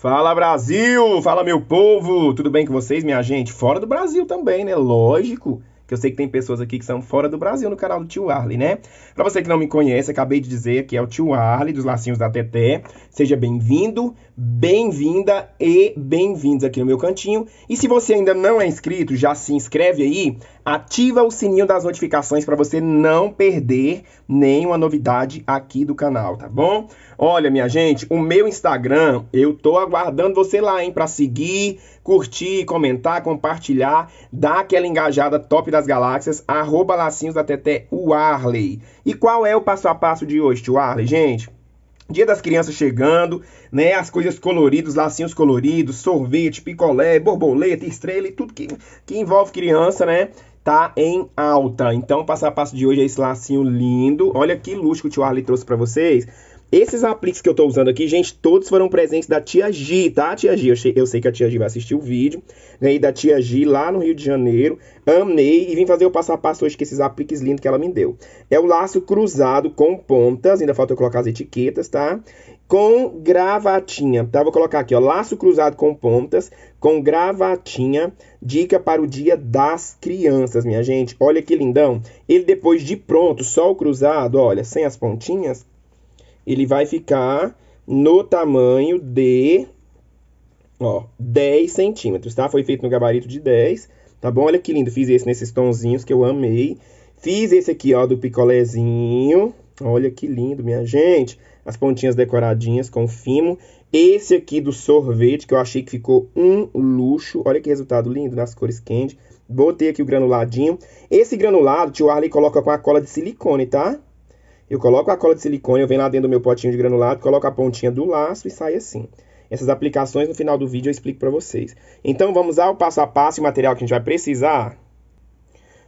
Fala Brasil! Fala meu povo! Tudo bem com vocês, minha gente? Fora do Brasil também, né? Lógico que eu sei que tem pessoas aqui que são fora do Brasil no canal do Tio Arley, né? Pra você que não me conhece, acabei de dizer que é o Tio Arley dos Lacinhos da Teté. Seja bem-vindo, bem-vinda e bem-vindos aqui no meu cantinho. E se você ainda não é inscrito, já se inscreve aí, ativa o sininho das notificações para você não perder nenhuma novidade aqui do canal, tá bom? Olha, minha gente, o meu Instagram, eu tô aguardando você lá, hein, para seguir, curtir, comentar, compartilhar, dar aquela engajada top das galáxias, arroba lacinhos da Teté, o Arley. E qual é o passo a passo de hoje, tio Arley, gente? Dia das crianças chegando, né? As coisas coloridas, lacinhos coloridos, sorvete, picolé, borboleta, estrela e tudo que, que envolve criança, né? tá em alta. Então, o passo a passo de hoje é esse lacinho lindo. Olha que luxo que o tio Arley trouxe para vocês. Esses apliques que eu estou usando aqui, gente, todos foram presentes da tia Gi, tá, tia Gi? Eu sei, eu sei que a tia Gi vai assistir o vídeo. Né, da tia Gi lá no Rio de Janeiro. Amei e vim fazer o passo a passo hoje com esses apliques lindos que ela me deu. É o laço cruzado com pontas, ainda falta eu colocar as etiquetas, tá? Com gravatinha, tá? Vou colocar aqui, ó, laço cruzado com pontas, com gravatinha, dica para o dia das crianças, minha gente. Olha que lindão. Ele depois de pronto, só o cruzado, olha, sem as pontinhas, ele vai ficar no tamanho de ó, 10 centímetros, tá? Foi feito no gabarito de 10, tá bom? Olha que lindo, fiz esse nesses tonzinhos que eu amei. Fiz esse aqui, ó, do picolézinho. Olha que lindo, minha gente. As pontinhas decoradinhas com fimo. Esse aqui do sorvete, que eu achei que ficou um luxo. Olha que resultado lindo, nas cores candy. Botei aqui o granuladinho. Esse granulado, tio Arley coloca com a cola de silicone, tá? Eu coloco a cola de silicone, eu venho lá dentro do meu potinho de granulado, coloco a pontinha do laço e sai assim. Essas aplicações no final do vídeo eu explico para vocês. Então vamos ao passo a passo e o material que a gente vai precisar.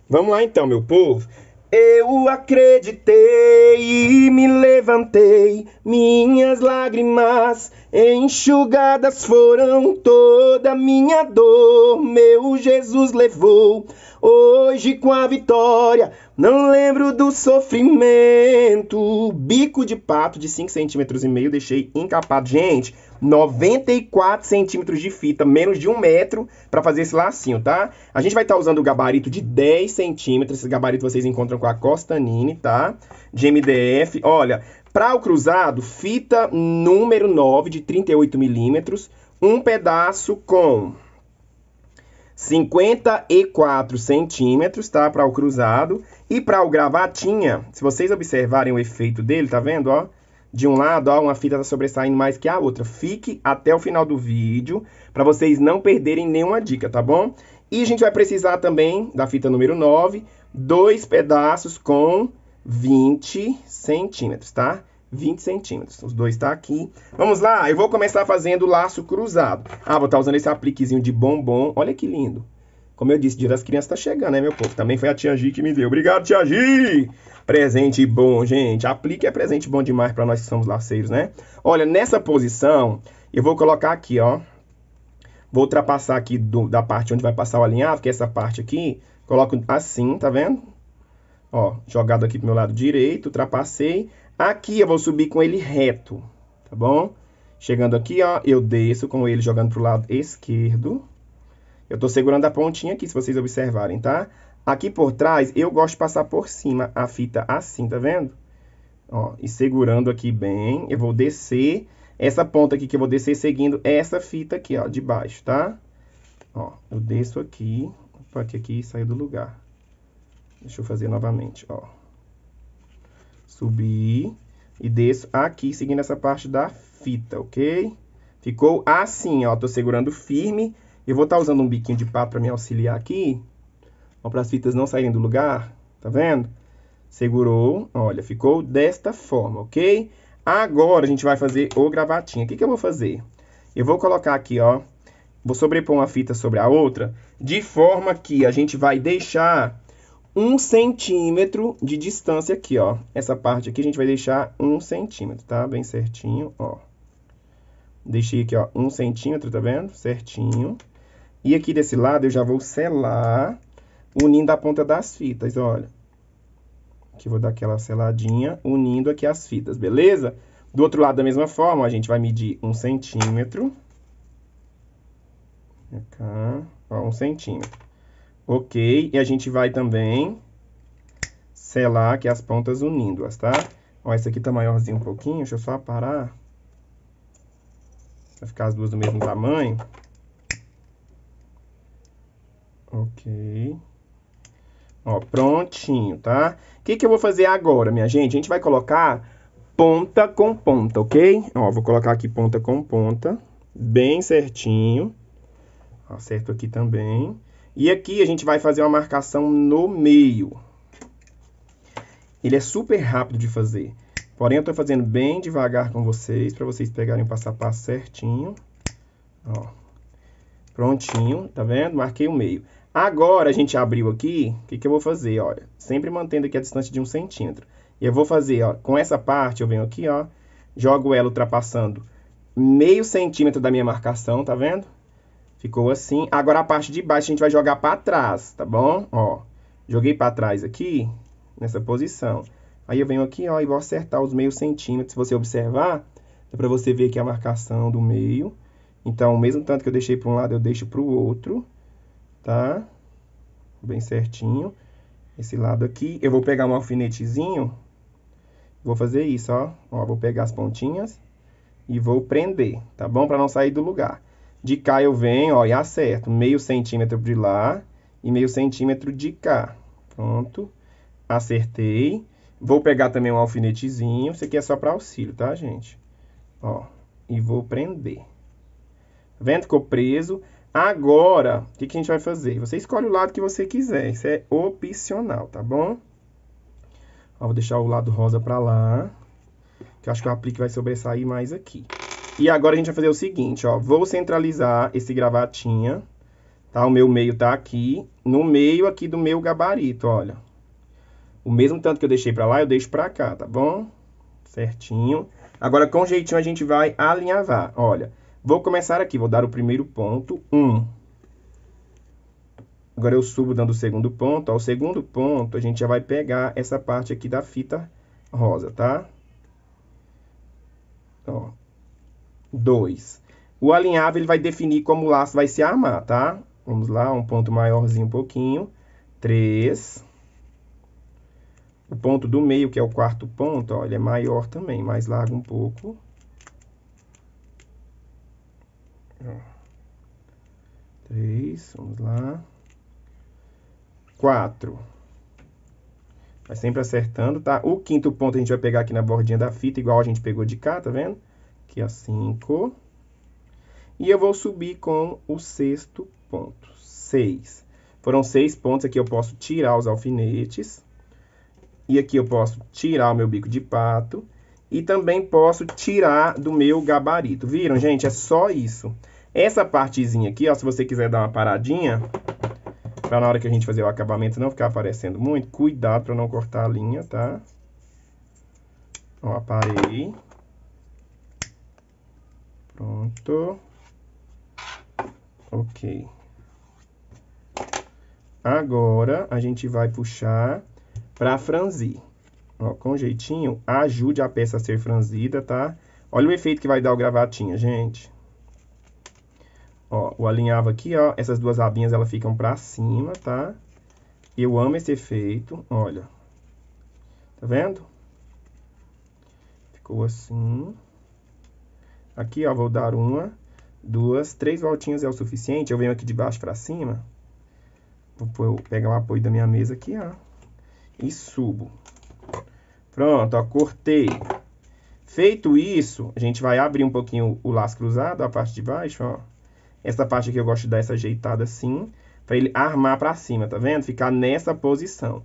Vamos lá então, meu povo. Eu acreditei e me levantei, minhas lágrimas enxugadas foram, toda minha dor, meu Jesus levou. Hoje com a vitória, não lembro do sofrimento. Bico de pato de 5 centímetros e meio deixei encapado. Gente, 94 centímetros de fita, menos de um metro, para fazer esse lacinho, tá? A gente vai estar tá usando o gabarito de 10 centímetros, esse gabarito vocês encontram com a Costanini, tá? De MDF, olha, para o cruzado, fita número 9 de 38 milímetros, um pedaço com 54 centímetros, tá? Para o cruzado. E para o gravatinha, se vocês observarem o efeito dele, tá vendo, ó? de um lado, ó, uma fita está sobressaindo mais que a outra. Fique até o final do vídeo para vocês não perderem nenhuma dica, tá bom? E a gente vai precisar também da fita número 9, dois pedaços com 20 centímetros, tá? 20 centímetros. Os dois tá aqui. Vamos lá, eu vou começar fazendo laço cruzado. Ah, vou estar tá usando esse apliquezinho de bombom. Olha que lindo. Como eu disse, dia das crianças tá chegando, né, meu povo? Também foi a tia Gi que me deu. Obrigado, tia Gi! Presente bom, gente. Aplique é presente bom demais para nós que somos laceiros, né? Olha, nessa posição, eu vou colocar aqui, ó. Vou ultrapassar aqui do, da parte onde vai passar o alinhavo, que é essa parte aqui. Coloco assim, tá vendo? Ó, jogado aqui pro meu lado direito, ultrapassei. Aqui eu vou subir com ele reto, tá bom? Chegando aqui, ó, eu desço com ele jogando pro lado esquerdo. Eu estou segurando a pontinha aqui, se vocês observarem, tá? Aqui por trás, eu gosto de passar por cima a fita assim, tá vendo? Ó, e segurando aqui bem, eu vou descer. Essa ponta aqui que eu vou descer seguindo é essa fita aqui, ó, de baixo, tá? Ó, eu desço aqui, opa, que aqui saiu do lugar. Deixa eu fazer novamente, ó. Subir e desço aqui, seguindo essa parte da fita, ok? Ficou assim, ó, tô segurando firme eu vou estar tá usando um biquinho de pato para me auxiliar aqui, ó, para as fitas não saírem do lugar, tá vendo? Segurou, olha, ficou desta forma, ok? Agora a gente vai fazer o gravatinho. O que, que eu vou fazer? Eu vou colocar aqui, ó, vou sobrepor uma fita sobre a outra, de forma que a gente vai deixar um centímetro de distância aqui, ó. Essa parte aqui a gente vai deixar um centímetro, tá? Bem certinho, ó. Deixei aqui, ó, um centímetro, tá vendo? Certinho. E aqui desse lado eu já vou selar unindo a ponta das fitas, olha. Aqui eu vou dar aquela seladinha unindo aqui as fitas, beleza? Do outro lado da mesma forma, a gente vai medir um centímetro. Cá, ó, um centímetro. Ok, e a gente vai também selar aqui as pontas unindo-as, tá? Ó, esse aqui tá maiorzinho um pouquinho, deixa eu só parar. Vai ficar as duas do mesmo tamanho. Ok. Ó, prontinho, tá? O que, que eu vou fazer agora, minha gente? A gente vai colocar ponta com ponta, ok? Ó, vou colocar aqui ponta com ponta, bem certinho. Acerto aqui também. E aqui a gente vai fazer uma marcação no meio. Ele é super rápido de fazer. Porém, eu estou fazendo bem devagar com vocês, para vocês pegarem o passo a passo certinho. Ó. Prontinho, tá vendo? Marquei o meio. Agora a gente abriu aqui, o que, que eu vou fazer? Olha, sempre mantendo aqui a distância de um centímetro. E eu vou fazer, ó, com essa parte, eu venho aqui, ó, jogo ela ultrapassando meio centímetro da minha marcação, tá vendo? Ficou assim. Agora a parte de baixo a gente vai jogar para trás, tá bom? Ó, joguei para trás aqui, nessa posição. Aí eu venho aqui, ó, e vou acertar os meio centímetros. Se você observar, dá para você ver aqui a marcação do meio. Então, o mesmo tanto que eu deixei para um lado, eu deixo para o outro tá? Bem certinho. Esse lado aqui, eu vou pegar um alfinetezinho, vou fazer isso, ó. ó vou pegar as pontinhas e vou prender, tá bom? Para não sair do lugar. De cá eu venho, ó, e acerto meio centímetro de lá e meio centímetro de cá. Pronto, acertei. Vou pegar também um alfinetezinho, isso aqui é só para auxílio, tá, gente? Ó, e vou prender. Tá vendo? Ficou preso. Agora, o que, que a gente vai fazer? Você escolhe o lado que você quiser, isso é opcional, tá bom? Ó, vou deixar o lado rosa para lá, que eu acho que o aplique vai sobressair mais aqui. E agora a gente vai fazer o seguinte, ó, vou centralizar esse gravatinha, tá? O meu meio tá aqui, no meio aqui do meu gabarito, olha. O mesmo tanto que eu deixei pra lá, eu deixo pra cá, tá bom? Certinho. Agora, com jeitinho, a gente vai alinhavar, olha. Vou começar aqui, vou dar o primeiro ponto, 1. Um. Agora eu subo dando o segundo ponto. Ao segundo ponto, a gente já vai pegar essa parte aqui da fita rosa, tá? Ó. 2. O alinhavo ele vai definir como o laço vai se armar, tá? Vamos lá, um ponto maiorzinho um pouquinho. 3. O ponto do meio, que é o quarto ponto, ó, ele é maior também, mais largo um pouco. 3, vamos lá. 4. Vai sempre acertando, tá? O quinto ponto a gente vai pegar aqui na bordinha da fita, igual a gente pegou de cá, tá vendo? Aqui, ó, 5. E eu vou subir com o sexto ponto, 6. Foram seis pontos, aqui eu posso tirar os alfinetes. E aqui eu posso tirar o meu bico de pato. E também posso tirar do meu gabarito. Viram, gente? É só isso. Essa partezinha aqui, ó, se você quiser dar uma paradinha, para na hora que a gente fazer o acabamento não ficar aparecendo muito, cuidado para não cortar a linha, tá? Ó, aparei. Pronto. Ok. Agora, a gente vai puxar para franzir. Ó, com jeitinho, ajude a peça a ser franzida, tá? Olha o efeito que vai dar o gravatinha, gente. Ó, o alinhavo aqui, ó, essas duas abinhas elas ficam para cima, tá? Eu amo esse efeito, olha. Tá vendo? Ficou assim. Aqui, ó, vou dar uma, duas, três voltinhas é o suficiente. Eu venho aqui de baixo para cima. Vou pegar o apoio da minha mesa aqui, ó. E subo. Pronto, ó, cortei. Feito isso, a gente vai abrir um pouquinho o laço cruzado, a parte de baixo, ó. Essa parte aqui eu gosto de dar essa ajeitada assim, para ele armar para cima, tá vendo? Ficar nessa posição.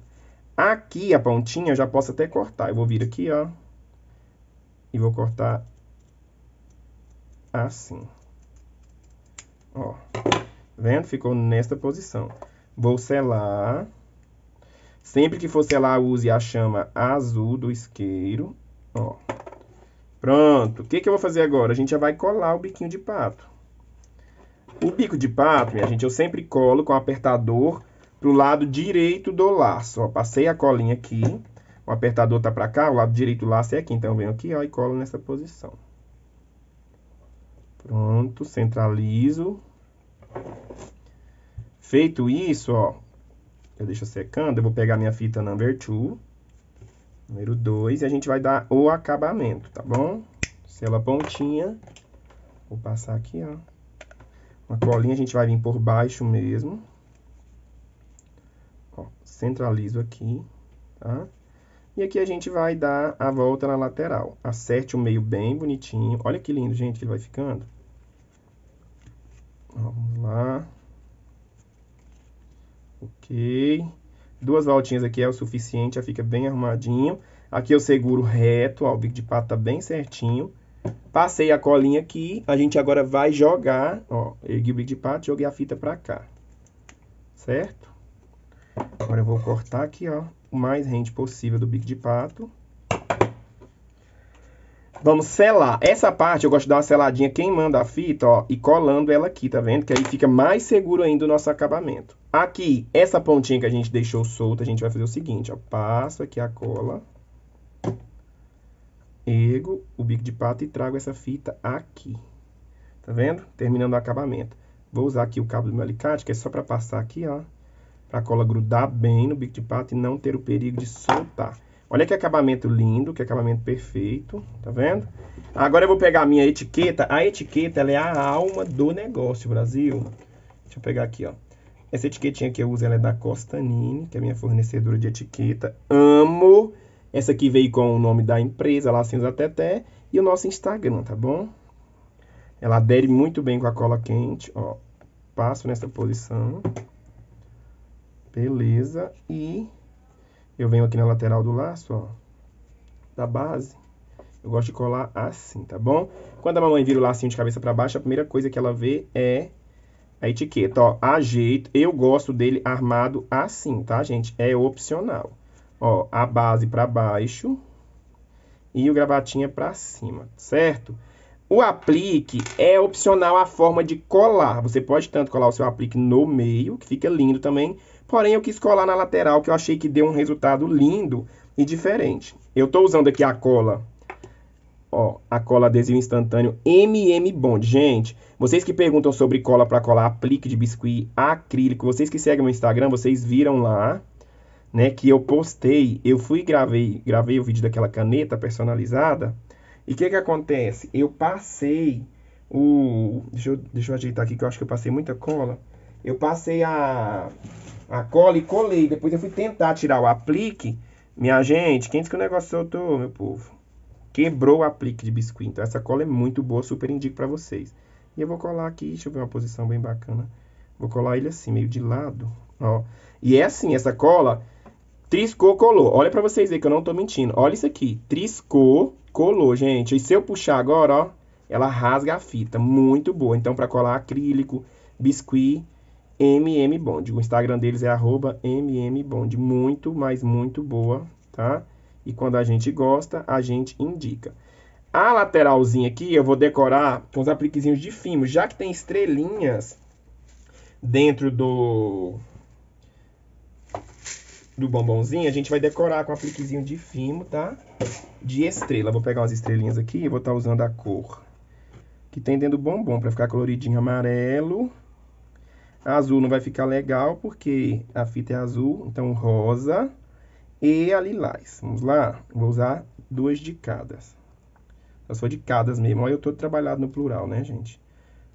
Aqui a pontinha eu já posso até cortar. Eu vou vir aqui, ó, e vou cortar assim. Ó, tá vendo? Ficou nessa posição. Vou selar. Sempre que for selar, use a chama azul do isqueiro. Ó. Pronto. O que, que eu vou fazer agora? A gente já vai colar o biquinho de pato. O bico de pato, minha gente, eu sempre colo com o apertador pro lado direito do laço. Ó, passei a colinha aqui, o apertador tá para cá, o lado direito do laço é aqui. Então, eu venho aqui ó, e colo nessa posição. Pronto, centralizo. Feito isso, ó, eu deixo secando, eu vou pegar minha fita number 2, número 2, e a gente vai dar o acabamento, tá bom? Sela pontinha, vou passar aqui, ó. Uma colinha a gente vai vir por baixo mesmo. Ó, centralizo aqui, tá? E aqui a gente vai dar a volta na lateral. Acerte o meio bem bonitinho. Olha que lindo, gente, que vai ficando. vamos lá. Ok. Duas voltinhas aqui é o suficiente, já fica bem arrumadinho. Aqui eu seguro reto, ó, o bico de pato bem certinho. Passei a colinha aqui, a gente agora vai jogar, ó, ergui o bico de pato, joguei a fita para cá, certo? Agora eu vou cortar aqui, ó, o mais rente possível do bico de pato. Vamos selar. Essa parte eu gosto de dar uma seladinha queimando a fita, ó, e colando ela aqui, tá vendo? Que aí fica mais seguro ainda o nosso acabamento. Aqui, essa pontinha que a gente deixou solta, a gente vai fazer o seguinte, ó, passo aqui a cola ergo o bico de pato e trago essa fita aqui. Tá vendo? Terminando o acabamento. Vou usar aqui o cabo do meu alicate, que é só para passar aqui, ó. Pra cola grudar bem no bico de pato e não ter o perigo de soltar. Olha que acabamento lindo, que acabamento perfeito, tá vendo? Agora eu vou pegar a minha etiqueta. A etiqueta, ela é a alma do negócio, Brasil. Deixa eu pegar aqui, ó. Essa etiquetinha que eu uso, ela é da Costanini, que é minha fornecedora de etiqueta. Amo! Essa aqui veio com o nome da empresa, Lacinhos Ateté, e o nosso Instagram, tá bom? Ela adere muito bem com a cola quente, ó. Passo nessa posição. Beleza. E eu venho aqui na lateral do laço, ó. Da base. Eu gosto de colar assim, tá bom? Quando a mamãe vira o lacinho de cabeça para baixo, a primeira coisa que ela vê é a etiqueta, ó. Ajeito. Eu gosto dele armado assim, tá, gente? É opcional ó, a base para baixo e o gravatinha para cima, certo? O aplique é opcional a forma de colar. Você pode tanto colar o seu aplique no meio, que fica lindo também, porém eu quis colar na lateral, que eu achei que deu um resultado lindo e diferente. Eu estou usando aqui a cola, ó, a cola adesivo instantâneo MM Bond. Gente, vocês que perguntam sobre cola para colar aplique de biscuit acrílico, vocês que seguem o Instagram, vocês viram lá né, que eu postei, eu fui gravei, gravei o vídeo daquela caneta personalizada. E o que que acontece? Eu passei o deixa eu, deixa eu ajeitar aqui que eu acho que eu passei muita cola. Eu passei a a cola e colei, depois eu fui tentar tirar o aplique. Minha gente, quem disse que o negócio soltou, meu povo? Quebrou o aplique de biscuit. Então essa cola é muito boa, super indico para vocês. E eu vou colar aqui, deixa eu ver uma posição bem bacana. Vou colar ele assim, meio de lado, ó. E é assim, essa cola, colou. Olha para vocês verem que eu não tô mentindo. Olha isso aqui. colou, gente. E se eu puxar agora, ó, ela rasga a fita. Muito boa. Então, para colar acrílico, biscuit, MM Bond. O Instagram deles é arroba MM Bond. Muito, mas muito boa, tá? E quando a gente gosta, a gente indica. A lateralzinha aqui eu vou decorar com os apliquezinhos de fimo. Já que tem estrelinhas dentro do do bombonzinho, a gente vai decorar com apliquezinho de fimo, tá? De estrela. Vou pegar umas estrelinhas aqui e vou estar tá usando a cor que tem dentro do bombom para ficar coloridinho amarelo. Azul não vai ficar legal porque a fita é azul, então rosa e a lilás. Vamos lá? Vou usar duas de cada. Eu sou de cada mesmo. Olha, eu tô trabalhado no plural, né, gente?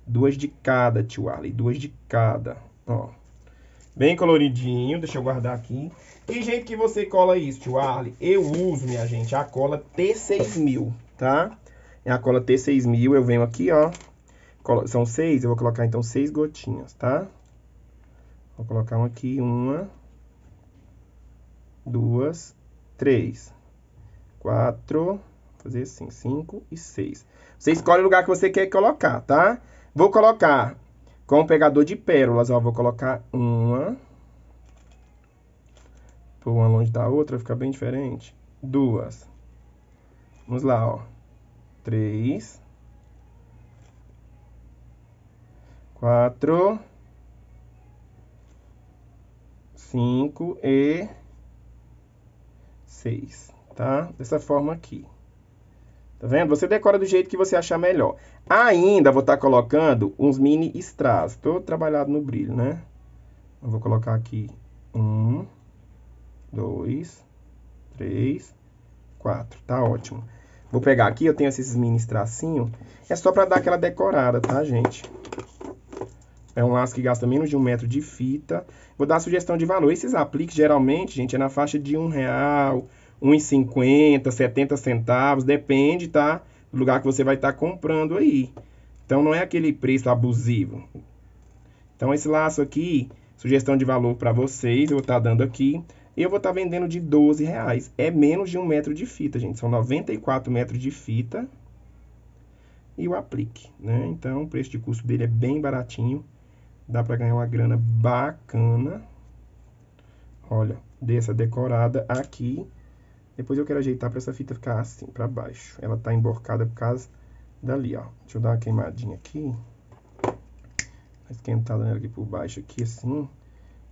Duas de cada, tio Arley. Duas de cada. Ó bem coloridinho. Deixa eu guardar aqui. Que jeito que você cola isso, tio Arley? Eu uso, minha gente, a cola T6000, tá? É a cola T6000, eu venho aqui, ó. São seis, eu vou colocar então seis gotinhas, tá? Vou colocar uma aqui, uma, duas, três, quatro, fazer assim, cinco e seis. Você escolhe o lugar que você quer colocar, tá? Vou colocar com o pegador de pérolas, ó, vou colocar uma. pô, uma longe da outra, fica bem diferente. Duas. Vamos lá, ó. Três. Quatro. Cinco e... Seis, tá? Dessa forma aqui. Tá vendo? Você decora do jeito que você achar melhor. Ainda vou estar tá colocando uns mini strass. Estou trabalhado no brilho, né? Eu vou colocar aqui um, dois, três, quatro. Tá ótimo. Vou pegar aqui, eu tenho esses mini tracinhos. É só para dar aquela decorada, tá, gente? É um laço que gasta menos de um metro de fita. Vou dar sugestão de valor. Esses apliques, geralmente, gente, é na faixa de um real, R$ cinquenta, setenta centavos, depende, tá? lugar que você vai estar tá comprando aí. Então não é aquele preço abusivo. Então esse laço aqui, sugestão de valor para vocês, eu vou estar tá dando aqui. Eu vou estar tá vendendo de 12 reais. É menos de um metro de fita, gente. São 94 metros de fita. E o aplique, né? Então o preço de custo dele é bem baratinho. Dá para ganhar uma grana bacana. Olha, dessa decorada aqui. Depois eu quero ajeitar para essa fita ficar assim, para baixo. Ela está emborcada por causa dali, ó. Deixa eu dar uma queimadinha aqui. Esquentada nela aqui por baixo, aqui assim.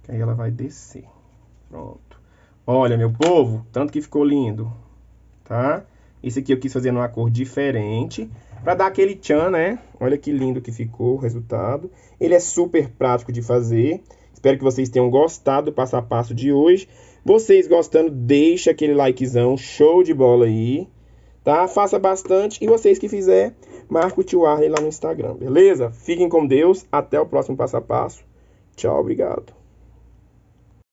Que aí ela vai descer. Pronto. Olha, meu povo, tanto que ficou lindo, tá? Esse aqui eu quis fazer numa cor diferente, para dar aquele tchan, né? Olha que lindo que ficou o resultado. Ele é super prático de fazer. Espero que vocês tenham gostado do passo a passo de hoje. Vocês gostando, deixa aquele likezão, show de bola aí, tá? Faça bastante e vocês que fizer, marca o tio Arley lá no Instagram, beleza? Fiquem com Deus, até o próximo passo a passo. Tchau, obrigado.